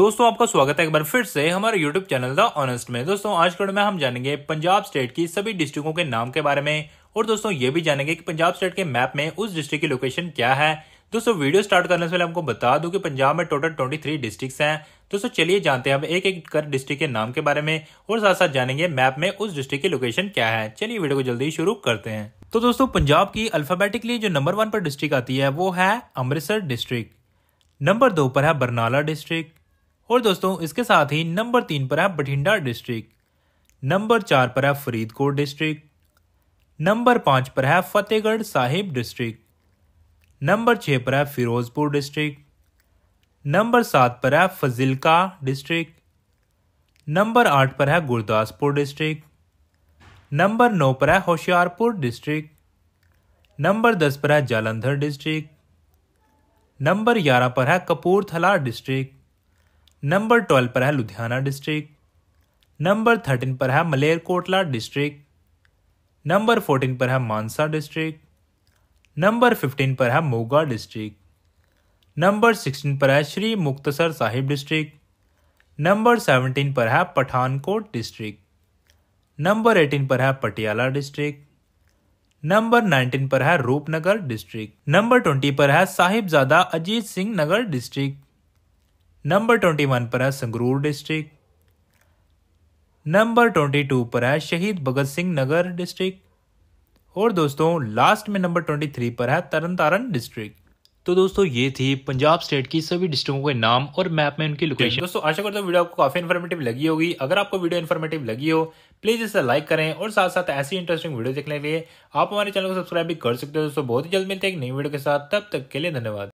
दोस्तों आपका स्वागत है एक बार फिर से हमारे यूट्यूब चैनल द ऑनेस्ट में दोस्तों आज के में हम जानेंगे पंजाब स्टेट की सभी डिस्ट्रिक्टों के नाम के बारे में और दोस्तों ये भी जानेंगे कि पंजाब स्टेट के मैप में उस डिस्ट्रिक्ट की लोकेशन क्या है दोस्तों वीडियो स्टार्ट करने से पहले आपको बता दूं कि पंजाब में टोटल ट्वेंटी थ्री डिस्ट्रिक्ट है दोस्तों चलिए जानते हैं अब एक एक कर डिस्ट्रिक्ट के नाम के बारे में और साथ साथ जानेंगे मैप में उस डिस्ट्रिक्ट की लोकेशन क्या है चलिए वीडियो को जल्दी शुरू करते हैं तो दोस्तों पंजाब की अल्फाबेटिकली जो नंबर वन पर डिस्ट्रिक्ट आती है वो है अमृतसर डिस्ट्रिक्ट नंबर दो पर है बरनाला डिस्ट्रिक्ट और दोस्तों इसके साथ ही नंबर तीन पर है बठिंडा डिस्ट्रिक्ट नंबर चार पर है फरीदकोट डिस्ट्रिक्ट नंबर पाँच पर है फतेहगढ़ साहिब डिस्ट्रिक्ट नंबर छः पर है फिरोजपुर डिस्ट्रिक्ट नंबर सात पर है फजिल्का डिस्ट्रिक्ट नंबर आठ पर है गुरदासपुर डिस्ट्रिक्ट नंबर नौ पर है होशियारपुर डिस्ट्रिक्ट नंबर दस पर है जालंधर डिस्ट्रिक्ट नंबर ग्यारह पर है कपूरथला डिस्ट्रिक्ट नंबर ट्वेल्व पर है लुधियाना डिस्ट्रिक्ट नंबर थर्टीन पर है मलेरकोटला डिस्ट्रिक्ट नंबर फोर्टीन पर है मानसा डिस्ट्रिक्ट नंबर फिफ्टीन पर है मोगा डिस्ट्रिक्ट नंबर सिक्सटीन पर है Shri Muktsar Sahib district number seventeen पर है पठानकोट डिस्ट्रिक्ट नंबर एटीन पर है पटियाला डिस्ट्रिक्ट नंबर नाइनटीन पर है रूपनगर डिस्ट्रिक्ट नंबर ट्वेंटी पर है Sahibzada Ajit Singh Nagar district number twenty one पर है Sangrur district number twenty two पर है शहीद भगत सिंह नगर डिस्ट्रिक्ट और दोस्तों लास्ट में नंबर ट्वेंटी थ्री पर है तरन तारण डिस्ट्रिक्ट तो दोस्तों ये थी पंजाब स्टेट की सभी डिस्ट्रिक्टों के नाम और मैप में उनकी लोकेशन दोस्तों आशा करता हूँ वीडियो आपको काफी इन्फॉर्मेटिव लगी होगी अगर आपको वीडियो इन्फॉर्मेटिव लगी हो प्लीज इसे लाइक करें और साथ साथ ऐसी इंटरेस्टिंग वीडियो देखने के लिए आप हमारे चैनल को सब्सक्राइब भी कर सकते हो दोस्तों बहुत ही जल्द मिलते हैं एक नई वीडियो के साथ तब तक के लिए धन्यवाद